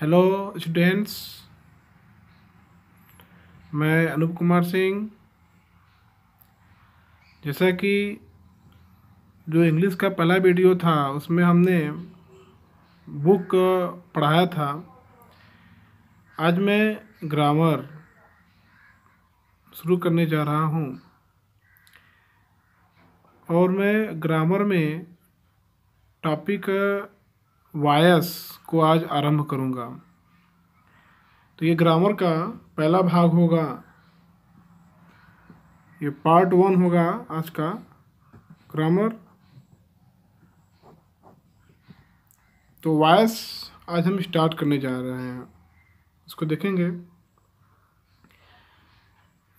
hello students मैं अनूप कुमार सिंह जैसा कि जो इंग्लिश का पहला वीडियो था उसमें हमने बुक पढ़ाया था आज मैं ग्रामर शुरू करने जा रहा हूँ और मैं ग्रामर में टॉपिक वायस को आज आरंभ करूँगा तो ये ग्रामर का पहला भाग होगा ये पार्ट वन होगा आज का ग्रामर तो वायस आज हम स्टार्ट करने जा रहे हैं इसको देखेंगे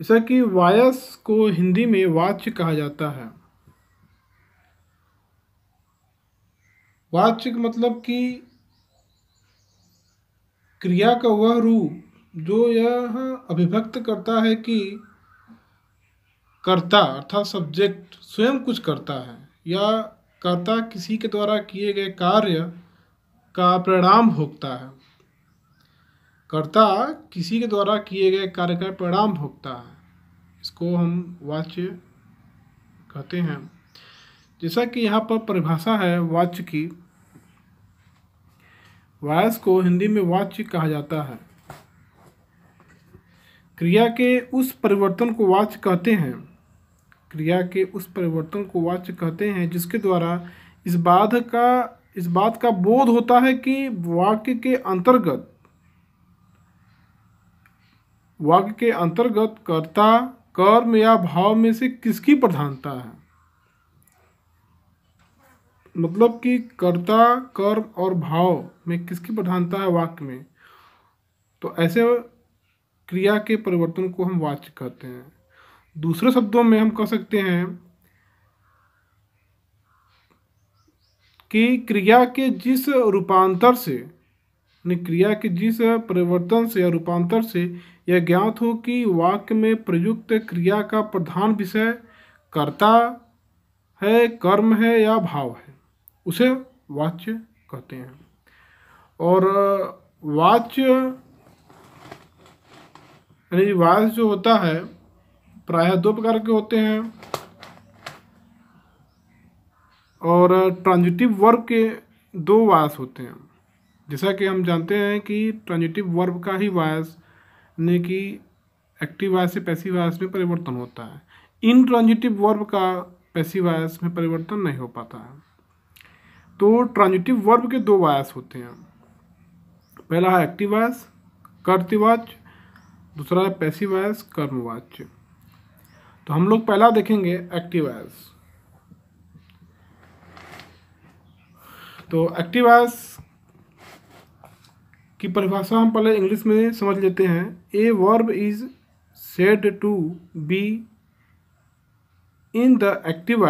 जैसा कि वायस को हिंदी में वाच्य कहा जाता है वाच्य मतलब कि क्रिया का वह रूप जो यह अभिव्यक्त करता है कि कर्ता अर्थात सब्जेक्ट स्वयं कुछ करता है या कर्ता किसी के द्वारा किए गए कार्य का परिणाम भोगता है कर्ता किसी के द्वारा किए गए कार्य का परिणाम भोगता है इसको हम वाच्य कहते हैं जैसा कि यहाँ पर परिभाषा है वाच्य की वायस को हिंदी में वाच्य कहा जाता है क्रिया के उस परिवर्तन को वाच्य कहते हैं क्रिया के उस परिवर्तन को वाच्य कहते हैं जिसके द्वारा इस बात का इस बात का बोध होता है कि वाक्य के अंतर्गत वाक्य के अंतर्गत कर्ता कर्म या भाव में से किसकी प्रधानता है मतलब कि कर्ता कर्म और भाव में किसकी प्रधानता है वाक्य में तो ऐसे क्रिया के परिवर्तन को हम वाच्य कहते हैं दूसरे शब्दों में हम कह सकते हैं कि क्रिया के जिस रूपांतर से क्रिया के जिस परिवर्तन से या रूपांतर से यह ज्ञात हो कि वाक्य में प्रयुक्त क्रिया का प्रधान विषय कर्ता है कर्म है या भाव है उसे वाच्य कहते हैं और वाच्य यानी वाच जो होता है प्रायः दो प्रकार के होते हैं और ट्रांजिटिव वर्ब के दो वायस होते हैं जैसा कि हम जानते हैं कि ट्रांजिटिव वर्ब का ही वायस यानी कि एक्टिव वायस से पैसिव वायस में परिवर्तन होता है इन ट्रांजिटिव वर्ब का पैसिव वायस में परिवर्तन नहीं हो पाता है तो ट्रांजिटिव वर्ब के दो वायस होते हैं पहला है एक्टिव वायस कर्तिवाच दूसरा है पैसिव वायस कर्मवाच तो हम लोग पहला देखेंगे एक्टिव वायस तो एक्टिव वायस की परिभाषा हम पहले इंग्लिश में समझ लेते हैं a verb is said to be in the active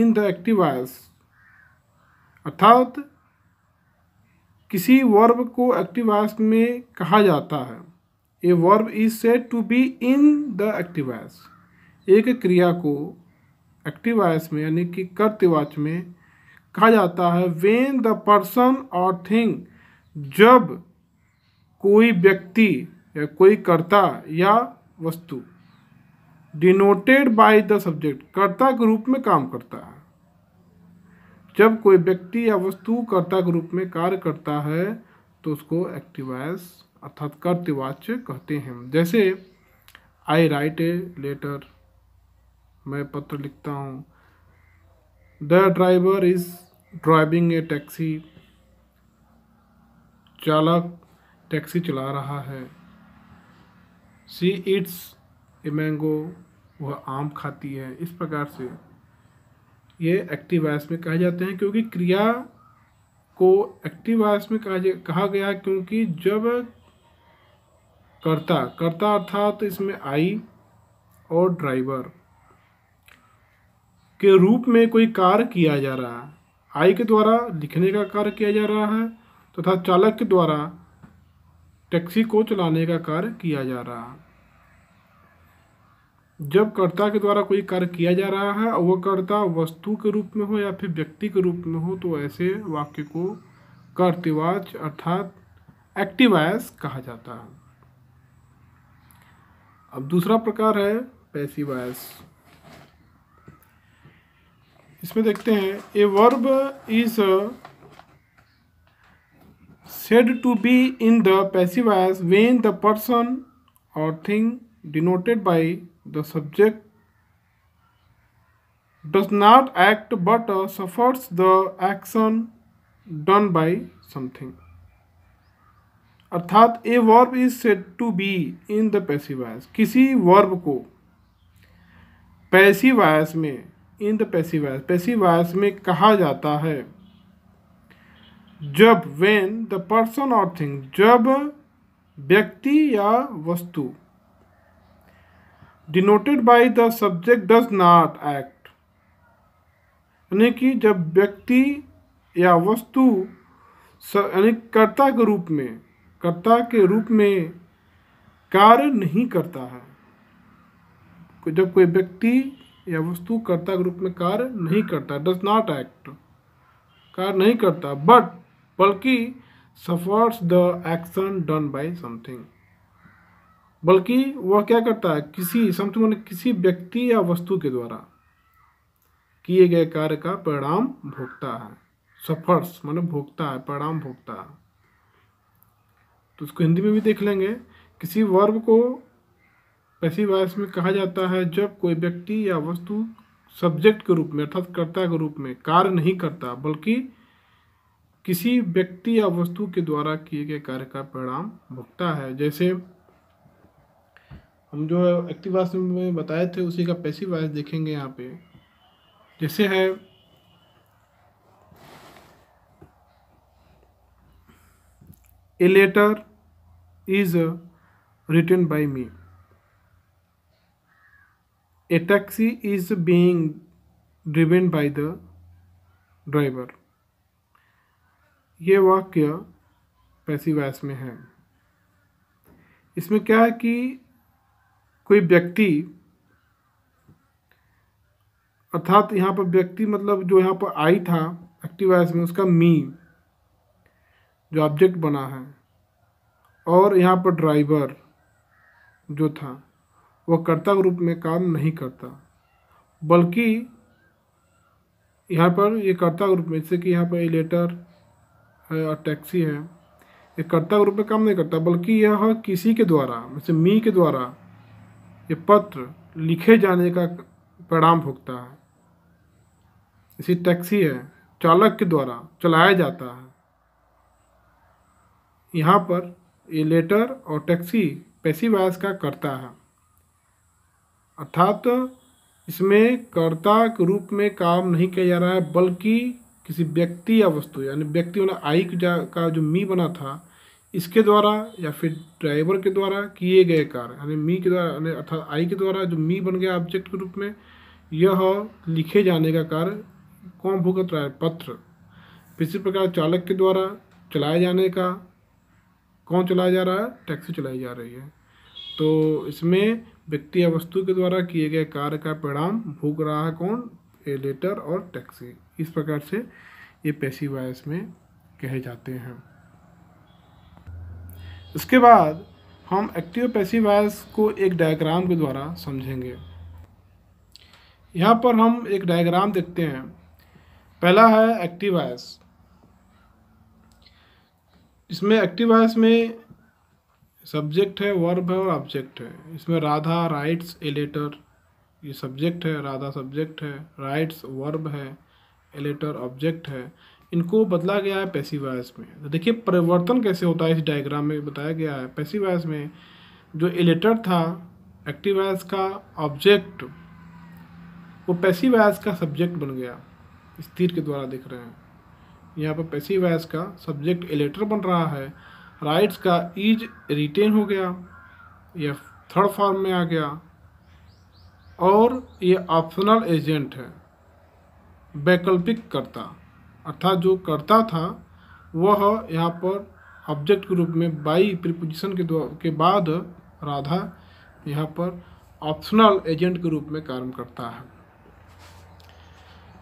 in the active voice अर्थात किसी वर्ब को एक्टिव वॉयस में कहा जाता है a verb is said to be in the active voice एक क्रिया को एक्टिव वॉयस में यानी कि कर्तवाच में कहा जाता है वेन द पर्सन और थिंग जब कोई व्यक्ति या कोई कर्ता या वस्तु डिनोटेड बाय द सब्जेक्ट कर्ता के रूप में काम करता है जब कोई व्यक्ति या वस्तु कर्ता के रूप में कार्य करता है तो उसको एक्टिवाइज अर्थात कर्तवाच्य कहते हैं जैसे आई राइट ए लेटर मैं पत्र लिखता हूँ the driver is driving a taxi चालक टैक्सी चला रहा है सी इट्स ए मैंगो वह आम खाती है इस प्रकार से ये एक्टिव आयस में कहे जाते हैं क्योंकि क्रिया को एक्टिव आयस में कहा कहा गया क्योंकि जब कर्ता कर्ता अर्थात तो इसमें आई और ड्राइवर के रूप में कोई कार्य किया जा रहा है आई के द्वारा लिखने का कार्य किया जा रहा है तथा तो चालक के द्वारा टैक्सी को चलाने का कार्य किया जा रहा है जब कर्ता के द्वारा कोई कार्य किया जा रहा है वह कर्ता वस्तु के रूप में हो या फिर व्यक्ति के रूप में हो तो ऐसे वाक्य को कर्तिवाच अर्थात एक्टिवायस कहा जाता है अब दूसरा प्रकार है पैसिवायस इसमें देखते हैं a verb is said to be in the passive voice when the person और thing denoted by the subject does not act but uh, suffers the action done by something अर्थात a verb is said to be in the passive voice किसी verb को passive voice में in the passivise passivise में कहा जाता है जब when the person और थिंग जब व्यक्ति या वस्तु denoted by the subject does not act यानी कि जब व्यक्ति या वस्तु यानी कर्ता के रूप में कर्ता के रूप में कार्य नहीं करता है जब कोई व्यक्ति या वस्तु कर्ता के रूप में कार्य नहीं करता डज नॉट एक्ट कार्य नहीं करता बट बल्कि suffers the action done by something बल्कि वह क्या करता है किसी समझ किसी व्यक्ति या वस्तु के द्वारा किए गए कार्य का परिणाम भोगता है सफर्स माने भोगता है परिणाम भोगता है तो उसको हिंदी में भी देख लेंगे किसी वर्ब को ऐसी वायस में कहा जाता है जब कोई व्यक्ति या वस्तु सब्जेक्ट के रूप में अर्थात कर्ता के रूप में कार्य नहीं करता बल्कि किसी व्यक्ति या वस्तु के द्वारा किए गए कार्य का परिणाम भुगता है जैसे हम जो एक्टिव वॉइस में बताए थे उसी का पैसिव वॉइस देखेंगे यहाँ पे जैसे है a letter is written by me a taxi is being driven by the driver ये वाक्य पैसिव वॉइस में है इसमें क्या है कि कोई व्यक्ति अर्थात यहाँ पर व्यक्ति मतलब जो यहाँ पर आई था एक्टिवाइस में उसका मी जो ऑब्जेक्ट बना है और यहाँ पर ड्राइवर जो था वह कर्ता के रूप में काम नहीं करता बल्कि यहाँ पर ये कर्ता के रूप में जैसे कि यहाँ पर एलेटर है और टैक्सी है ये कर्ता के रूप में काम नहीं करता बल्कि यह किसी के द्वारा जैसे मी के द्वारा ये पत्र लिखे जाने का परिणाम भुगता है इसी टैक्सी है चालक के द्वारा चलाया जाता है यहाँ पर ये लेटर और टैक्सी वायस का करता है अर्थात इसमें कर्ता के रूप में काम नहीं किया जा रहा है बल्कि किसी व्यक्ति या वस्तु यानी व्यक्ति वाला आई का जो मी बना था इसके द्वारा या फिर ड्राइवर के द्वारा किए गए कार्य यानी मी के द्वारा यानी अर्थात आई के द्वारा जो मी बन गया ऑब्जेक्ट के रूप में यह लिखे जाने का कार्य कौन भुगत रहा है पत्र इसी प्रकार चालक के द्वारा चलाए जाने का कौन चलाया जा रहा है टैक्सी चलाई जा रही है तो इसमें व्यक्ति या वस्तु के द्वारा किए गए कार्य का परिणाम भोग रहा है कौन ए लेटर और टैक्सी इस प्रकार से ये पेशी वायस में कहे जाते हैं इसके बाद हम एक्टिव पैसिव बायस को एक डायग्राम के द्वारा समझेंगे यहाँ पर हम एक डायग्राम देखते हैं पहला है एक्टिव आयस इसमें एक्टिव आयस में सब्जेक्ट है वर्ब है और ऑब्जेक्ट है इसमें राधा राइट्स ए लेटर ये सब्जेक्ट है राधा सब्जेक्ट है राइट्स वर्ब है ए लेटर ऑब्जेक्ट है इनको बदला गया है पैसिवाइज में तो देखिए परिवर्तन कैसे होता है इस डायग्राम में बताया गया है पैसिवाइज में जो एलेटर था एक्टिवाइज का ऑब्जेक्ट वो पैसिवाइज का सब्जेक्ट बन गया इस तीर के द्वारा देख रहे हैं यहाँ पर पैसिवाइज का सब्जेक्ट एलेटर बन रहा है राइट्स का ईज रिटेन हो गया यह थर्ड फॉर्म में आ गया और ये ऑप्शनल एजेंट है वैकल्पिक करता अर्थात जो करता था वह यहाँ पर ऑब्जेक्ट के रूप में बाई प्रिपोजिशन के के बाद राधा यहाँ पर ऑप्शनल एजेंट के रूप में कार्य करता है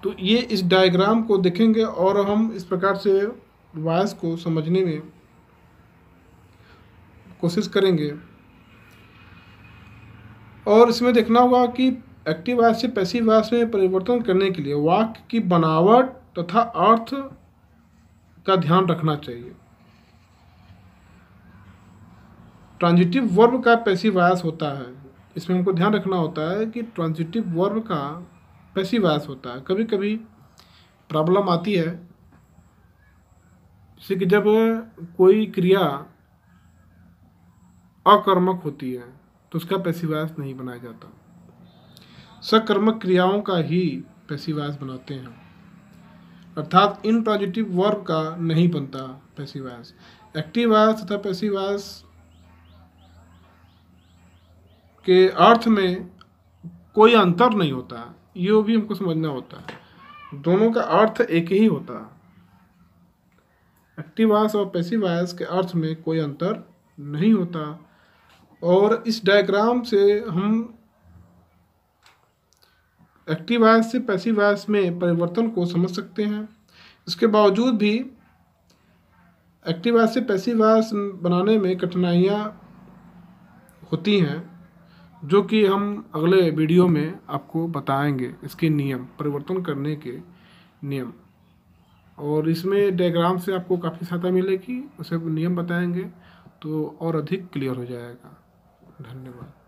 तो ये इस डायग्राम को देखेंगे और हम इस प्रकार से वायस को समझने में कोशिश करेंगे और इसमें देखना होगा कि एक्टिव वायस से पैसिव वायस में परिवर्तन करने के लिए वाक्य की बनावट तथा अर्थ का ध्यान रखना चाहिए ट्रांजिटिव वर्ब का आयास होता है इसमें हमको ध्यान रखना होता है कि ट्रांजिटिव वर्ब का आयास होता है कभी कभी प्रॉब्लम आती है जैसे कि जब कोई क्रिया अकर्मक होती है तो उसका आयास नहीं बनाया जाता सकर्मक क्रियाओं का ही आयास बनाते हैं अर्थात पॉजिटिव वर्ब का नहीं बनता एक्टिव एक्टिवास तथा पैसिवास के अर्थ में कोई अंतर नहीं होता ये भी हमको समझना होता है दोनों का अर्थ एक ही होता एक्टिवास और पैसिवास के अर्थ में कोई अंतर नहीं होता और इस डायग्राम से हम एक्टिव आयस से पैसिव आयस में परिवर्तन को समझ सकते हैं इसके बावजूद भी एक्टिव आयस से पैसिव आयस बनाने में कठिनाइयाँ होती हैं जो कि हम अगले वीडियो में आपको बताएंगे इसके नियम परिवर्तन करने के नियम और इसमें डायग्राम से आपको काफ़ी सहायता मिलेगी उसे नियम बताएंगे तो और अधिक क्लियर हो जाएगा धन्यवाद